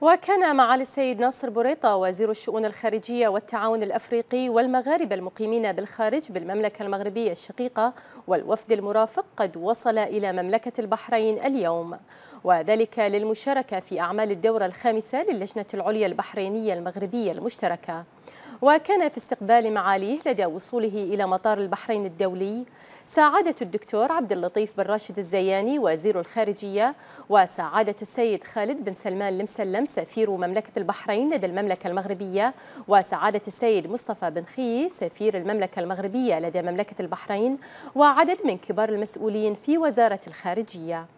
وكان معالي السيد ناصر بوريطة وزير الشؤون الخارجية والتعاون الأفريقي والمغاربة المقيمين بالخارج بالمملكة المغربية الشقيقة والوفد المرافق قد وصل إلى مملكة البحرين اليوم وذلك للمشاركة في أعمال الدورة الخامسة للجنة العليا البحرينية المغربية المشتركة وكان في استقبال معاليه لدى وصوله إلى مطار البحرين الدولي سعادة الدكتور عبد اللطيف بن راشد الزياني وزير الخارجية وسعادة السيد خالد بن سلمان المسلم سفير مملكة البحرين لدى المملكة المغربية وسعادة السيد مصطفى بن خي سفير المملكة المغربية لدى مملكة البحرين وعدد من كبار المسؤولين في وزارة الخارجية